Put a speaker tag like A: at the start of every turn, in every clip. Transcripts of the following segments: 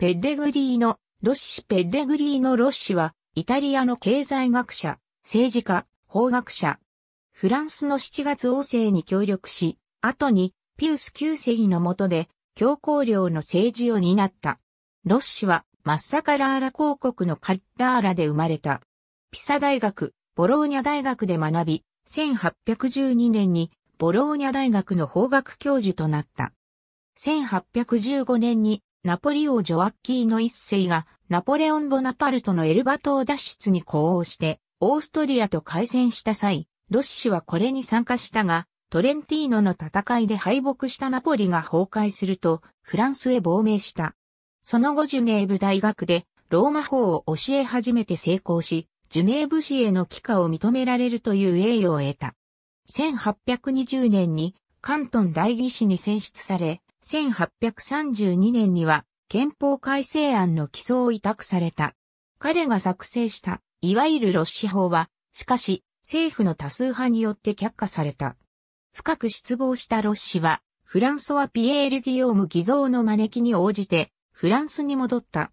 A: ペッレグリーノ・ロッシペッレグリーノ・ロッシは、イタリアの経済学者、政治家、法学者。フランスの7月王政に協力し、後にピウス9世の下で、教皇領の政治を担った。ロッシは、マッサカラーラ公国のカッラーラで生まれた。ピサ大学、ボローニャ大学で学び、1812年にボローニャ大学の法学教授となった。1815年にナポリ王ジョアッキーの一世がナポレオン・ボナパルトのエルバ島脱出に呼応して、オーストリアと開戦した際、ロッシはこれに参加したが、トレンティーノの戦いで敗北したナポリが崩壊すると、フランスへ亡命した。その後ジュネーブ大学で、ローマ法を教え始めて成功し、ジュネーブ市への帰化を認められるという栄誉を得た。1820年に、関東大義士に選出され、1832年には憲法改正案の起草を委託された。彼が作成した、いわゆるロッシ法は、しかし、政府の多数派によって却下された。深く失望したロッシは、フランソワ・ピエール・ギオーム偽造の招きに応じて、フランスに戻った。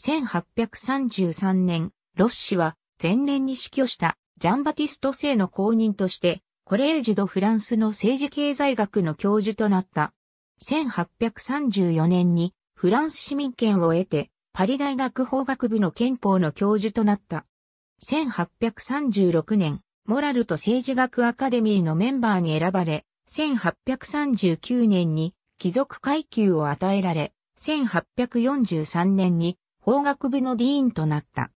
A: 1833年、ロッシは、前年に死去した、ジャンバティスト姓の公認として、コレージュ・ド・フランスの政治経済学の教授となった。1834年にフランス市民権を得て、パリ大学法学部の憲法の教授となった。1836年、モラルと政治学アカデミーのメンバーに選ばれ、1839年に貴族階級を与えられ、1843年に法学部のディーンとなった。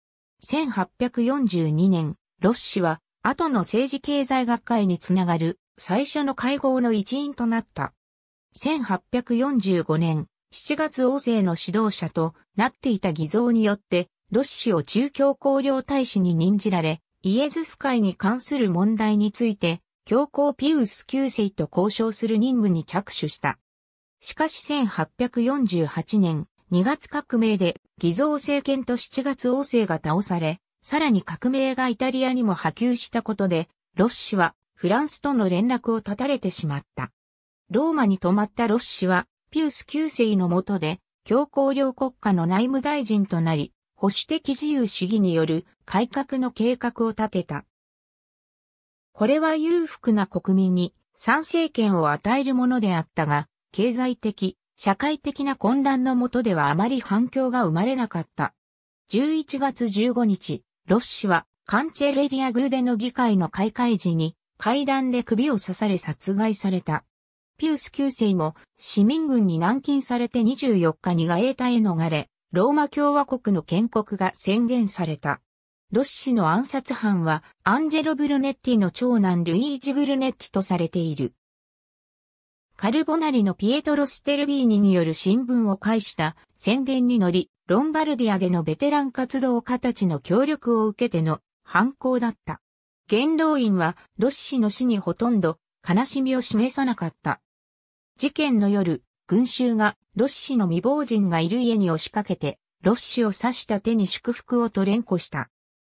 A: 1842年、ロッシは後の政治経済学会につながる最初の会合の一員となった。1845年7月王政の指導者となっていた偽造によって、ロシ氏を中共公領大使に任じられ、イエズス会に関する問題について、教皇ピウス9世と交渉する任務に着手した。しかし1848年2月革命で偽造政権と7月王政が倒され、さらに革命がイタリアにも波及したことで、ロッシはフランスとの連絡を断たれてしまった。ローマに泊まったロッシは、ピウス9世の下で、強行領国家の内務大臣となり、保守的自由主義による改革の計画を立てた。これは裕福な国民に参政権を与えるものであったが、経済的、社会的な混乱のもとではあまり反響が生まれなかった。11月15日、ロッシはカンチェレリア宮デの議会の開会時に階段で首を刺され殺害された。ピウス9世も市民軍に軟禁されて24日にガエータへ逃れ、ローマ共和国の建国が宣言された。ロッシの暗殺犯はアンジェロ・ブルネッティの長男ルイージ・ブルネッティとされている。カルボナリのピエトロ・ステルビーニによる新聞を介した宣言に乗り、ロンバルディアでのベテラン活動家たちの協力を受けての犯行だった。元老院はロッシの死にほとんど悲しみを示さなかった。事件の夜、群衆がロッシの未亡人がいる家に押しかけて、ロッシを刺した手に祝福をと連呼した。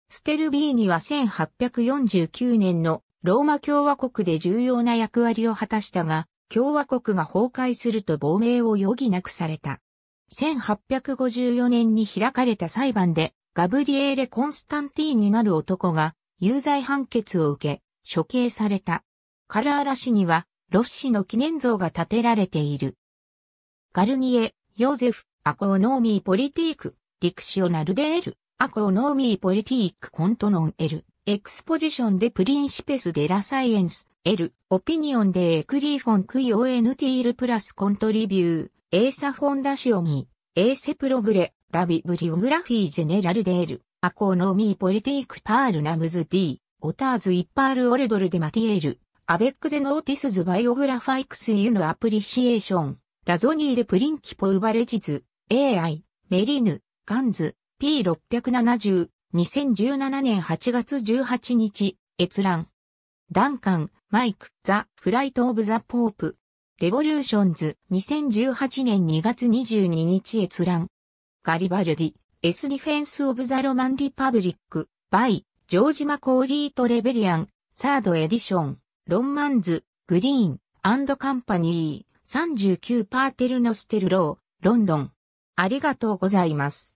A: ステルビーニは1849年のローマ共和国で重要な役割を果たしたが、共和国が崩壊すると亡命を余儀なくされた。1854年に開かれた裁判で、ガブリエーレ・コンスタンティーになる男が有罪判決を受け、処刑された。カラーラ市にはロッシの記念像が建てられている。ガルニエ、ヨーゼフ、アコーノーミーポリティーク、ディクショナルデール、アコーノーミーポリティークコントノンエル、エクスポジションでプリンシペスデラサイエンス、エル、オピニオンでエクリーフォンクイオエヌティールプラスコントリビュー、エーサフォンダシオミー、エーセプログレ、ラビブリオグラフィージェネラルデール、アコーノーミーポリティークパールナムズディ、オターズイッパールオルドルデマティエル、アベックでノーティスズバイオグラファイクスユヌアプリシエーション、ラゾニーでプリンキポウバレジズ、AI、メリヌ、ガンズ、P670、2017年8月18日、閲覧。ダンカン、マイク、ザ・フライト・オブ・ザ・ポープ。レボリューションズ、2018年2月22日閲覧。ガリバルディ、エス・ディフェンス・オブ・ザ・ロマン・リパブリック、バイ、ジョージ・マコーリート・レベリアン、サードエディション。ロンマンズ、グリーン、アンドカンパニー、39パーテルノステルロー、ロンドン。ありがとうございます。